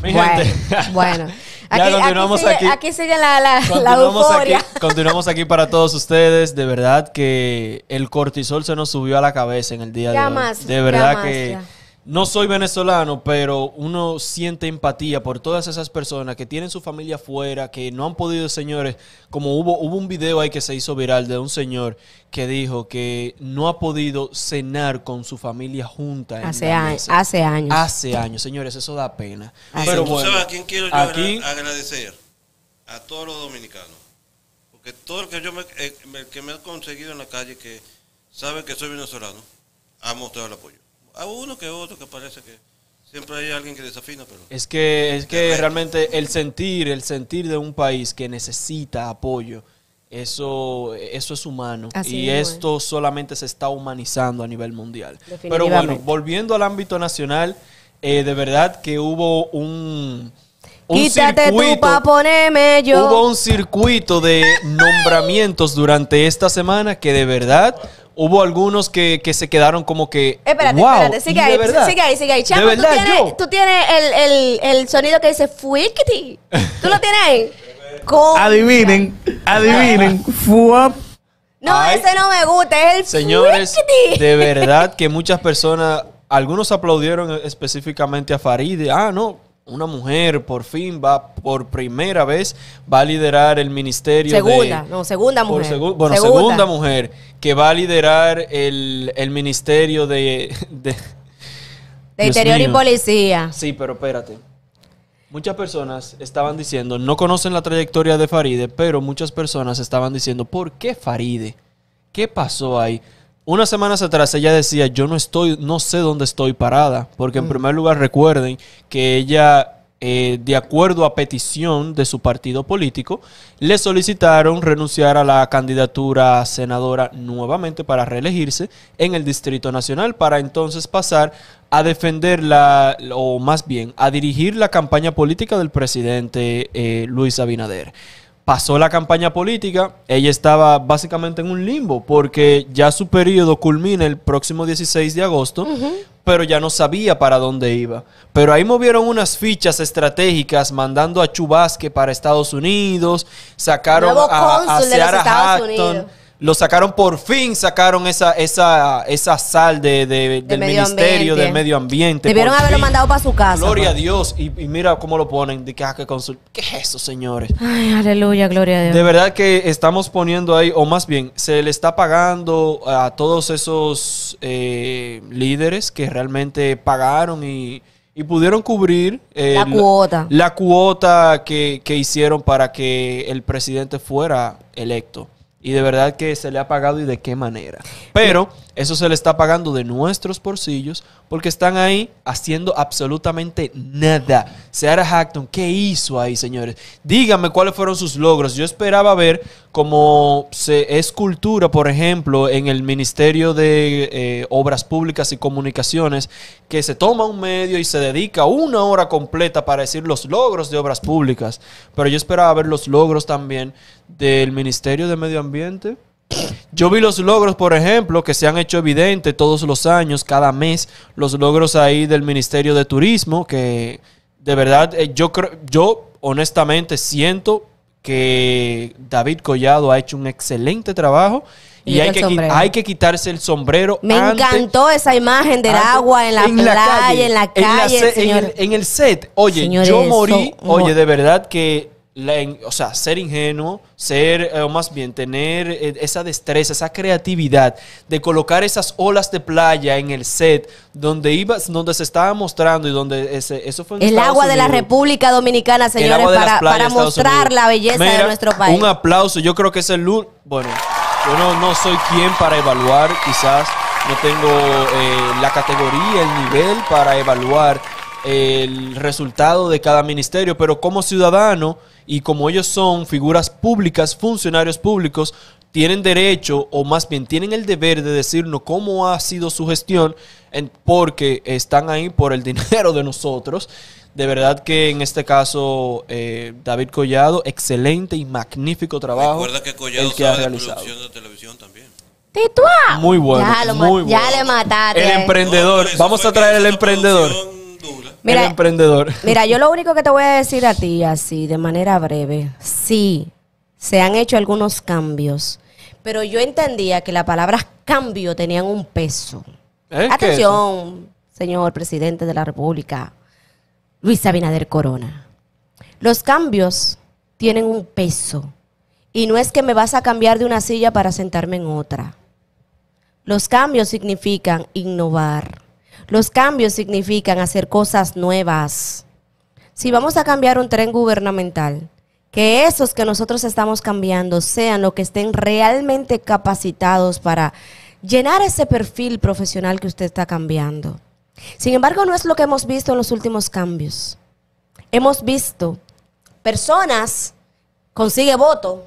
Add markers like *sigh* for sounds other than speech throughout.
bueno, bueno. *laughs* Aquí, aquí. Sigue, la, la, continuamos euforia. Aquí, *laughs* continuamos aquí para todos ustedes. De verdad que el cortisol se nos subió a la cabeza en el día de hoy. Más, de verdad que. No soy venezolano, pero uno siente empatía por todas esas personas que tienen su familia fuera, que no han podido, señores, como hubo, hubo un video ahí que se hizo viral de un señor que dijo que no ha podido cenar con su familia junta. En hace, hace años. Hace años, señores, eso da pena. pero bueno, a quién quiero yo agradecer? A todos los dominicanos. Porque todo el que, yo me, eh, el que me ha conseguido en la calle que sabe que soy venezolano, ha mostrado el apoyo a uno que otro que parece que siempre hay alguien que desafina, pero... Es que, es que realmente el sentir, el sentir de un país que necesita apoyo, eso, eso es humano. y esto solamente se está humanizando a nivel mundial. Pero bueno, volviendo al ámbito nacional, eh, de verdad que hubo un... Quítate circuito, tú yo. Hubo un circuito de nombramientos durante esta semana que de verdad hubo algunos que, que se quedaron como que. Espérate, wow, espérate, sigue ahí, sigue ahí, sigue ahí. de verdad, tú tienes, tú tienes el, el, el, sonido que dice fuikiti. ¿Tú lo tienes ahí? *laughs* Adivinen, adivinen. Fuap. No, ese no me gusta, es el Señores, de verdad *laughs* que muchas personas, algunos aplaudieron específicamente a Farid. Ah, no, una mujer por fin va por primera vez va a liderar el ministerio segunda no segunda mujer bueno segunda. mujer que va a liderar el, ministerio de, de, interior y policía sí pero espérate Muchas personas estaban diciendo, no conocen la trayectoria de Faride, pero muchas personas estaban diciendo, ¿por qué Faride? ¿Qué pasó ahí? Unas semanas atrás ella decía, yo no estoy, no sé dónde estoy parada, porque en mm. primer lugar recuerden que ella eh, de acuerdo a petición de su partido político, le solicitaron renunciar a la candidatura senadora nuevamente para reelegirse en el Distrito Nacional, para entonces pasar a defender la, o más bien, a dirigir la campaña política del presidente eh, Luis Abinader pasó la campaña política, ella estaba básicamente en un limbo porque ya su periodo culmina el próximo 16 de agosto, pero ya no sabía para dónde iba. Pero ahí movieron unas fichas estratégicas mandando a Chubasque para Estados Unidos, sacaron a, a, lo sacaron por fin, sacaron esa, esa, esa sal de, del Ministerio del Medio Ambiente. Debieron haberlo mandado para su casa. Pues. Gloria a Dios. Y, mira cómo lo ponen. De que, ah, que ¿Qué es eso, señores? Ay, aleluya, gloria a Dios. De verdad que estamos poniendo ahí, o más bien, se le está pagando a todos esos eh, líderes que realmente pagaron y, pudieron cubrir eh, la cuota, cuota que hicieron para que el presidente fuera electo. Y de verdad que se le ha pagado y de qué manera. Pero eso se le está pagando de nuestros porcillos porque están ahí haciendo absolutamente nada. Seara Hackton, ¿qué hizo ahí, señores? Díganme cuáles fueron sus logros. Yo esperaba ver cómo se, es por ejemplo, en el Ministerio de eh, Obras Públicas y Comunicaciones, que se toma un medio y se dedica una hora completa para decir los logros de obras públicas. Pero yo esperaba ver los logros también del Ministerio de Medio Ambiente ambiente. Yo vi los logros, por ejemplo, que se han hecho evidentes todos los años, cada mes, los logros ahí del Ministerio de Turismo, que de verdad eh, yo, yo honestamente siento que David Collado ha hecho un excelente trabajo y, este hay, que, hay que, quitarse el sombrero. Me encantó esa imagen del agua en la, playa, en la calle. En, el, set. Oye, yo morí. Oye, de verdad que o sea, ser ingenuo, ser, eh, o más bien, tener eh, esa destreza, esa creatividad de colocar esas olas de playa en el set donde ibas, donde se estaba mostrando y donde eso fue El agua de la República Dominicana, señores, para, para mostrar la belleza de nuestro país. Un aplauso, yo creo que es el bueno, yo no, soy quien para evaluar, quizás no tengo eh, la categoría, el nivel para evaluar el resultado de cada ministerio, pero como ciudadano y como ellos son figuras públicas, funcionarios públicos, tienen derecho o más bien tienen el deber de decirnos cómo ha sido su gestión porque están ahí por el *laughs* dinero de nosotros. De verdad que en este caso eh, David Collado, excelente y magnífico trabajo. que Collado el que ha realizado. también. Muy bueno, le mataste. El emprendedor. Vamos a traer el emprendedor mira, emprendedor. *laughs* Mira, yo lo único que te voy a decir a ti, así, de manera breve, sí, se han hecho algunos cambios, pero yo entendía que las palabras cambio tenían un peso. Atención, señor presidente de la República, Luis Abinader Corona. Los cambios tienen un peso. Y no es que me vas a cambiar de una silla para sentarme en otra. Los cambios significan innovar, los cambios significan hacer cosas nuevas. Si vamos a cambiar un tren gubernamental, que esos que nosotros estamos cambiando sean los que estén realmente capacitados para llenar ese perfil profesional que usted está cambiando. Sin embargo, no es lo que hemos visto en los últimos cambios. Hemos visto personas consigue voto.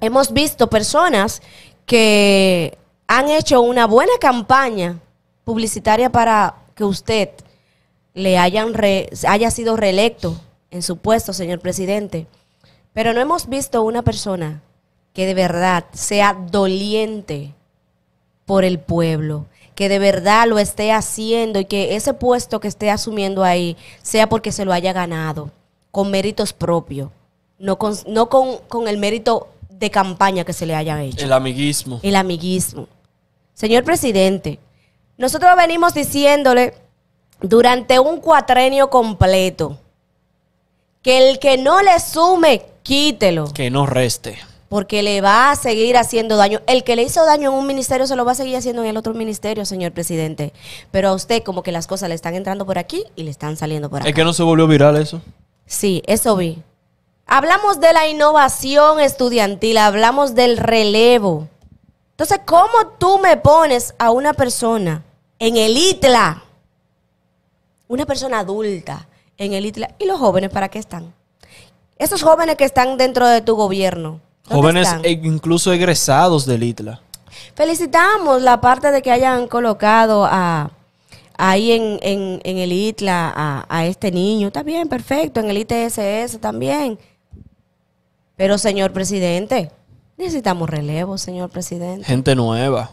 Hemos visto personas que han hecho una buena campaña publicitaria para que usted le hayan haya sido reelecto en su puesto, señor presidente. Pero no hemos visto una persona que de verdad sea doliente por el pueblo, que de verdad lo esté haciendo y que ese puesto que esté asumiendo ahí sea porque se lo haya ganado, con méritos propios, no con, no con, con el mérito de campaña que se le haya hecho. El amiguismo. El amiguismo. Señor presidente, nosotros venimos diciéndole durante un cuatrenio completo que el que no le sume, quítelo. Que no reste. Porque le va a seguir haciendo daño. El que le hizo daño en un ministerio se lo va a seguir haciendo en el otro ministerio, señor presidente. Pero a usted como que las cosas le están entrando por aquí y le están saliendo por aquí. ¿Es que no se volvió viral eso? Sí, eso vi. Hablamos de la innovación estudiantil, hablamos del relevo. Entonces, ¿cómo tú me pones a una persona en el ITLA. Una persona adulta en el ITLA. ¿Y los jóvenes para qué están? Esos jóvenes que están dentro de tu gobierno. Jóvenes e incluso egresados del ITLA. Felicitamos la parte de que hayan colocado a, ahí en, el ITLA a, este niño. Está bien, perfecto. En el ITSS también. Pero, señor presidente, necesitamos relevo, señor presidente. Gente nueva.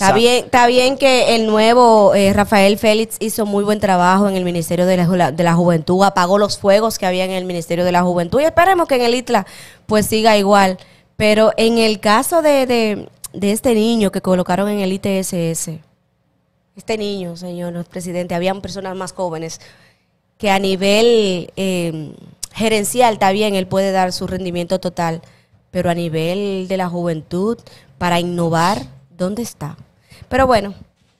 Está bien, está bien que el nuevo eh, Rafael Félix hizo muy buen trabajo en el Ministerio de la, Juventud, apagó los fuegos que había en el Ministerio de la Juventud y esperemos que en el ITLA pues siga igual. Pero en el caso de, este niño que colocaron en el ITSS, este niño, señor presidente, habían personas más jóvenes que a nivel em, gerencial está bien, él puede dar su rendimiento total, pero a nivel de la juventud, para innovar, ¿dónde está? Pero bueno,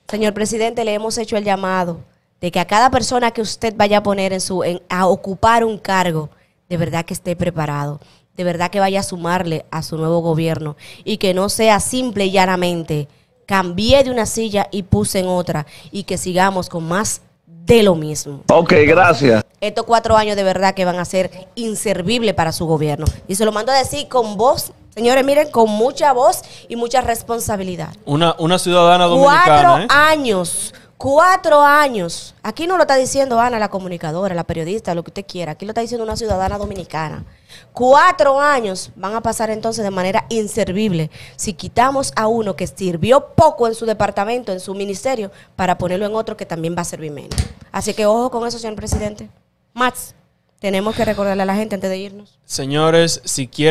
señor presidente, le hemos hecho el llamado de que a cada persona que usted vaya a poner en su, a ocupar un cargo, de verdad que esté preparado, de verdad que vaya a sumarle a su nuevo gobierno y que no sea simple y llanamente cambié de una silla y puse en otra y que sigamos con más de lo mismo. Ok, gracias. Estos cuatro años de verdad que van a ser inservibles para su gobierno. Y se lo mando a decir con voz Señores, miren, con mucha voz y mucha responsabilidad. Una, ciudadana dominicana. Cuatro ¿eh? años. Cuatro años. Aquí no lo está diciendo Ana, la comunicadora, la periodista, lo que usted quiera. Aquí lo está diciendo una ciudadana dominicana. Cuatro años van a pasar entonces de manera inservible si quitamos a uno que sirvió poco en su departamento, en su ministerio, para ponerlo en otro que también va a servir menos. Así que ojo con eso, señor presidente. Max, tenemos que recordarle a la gente antes de irnos. Señores, si quieren...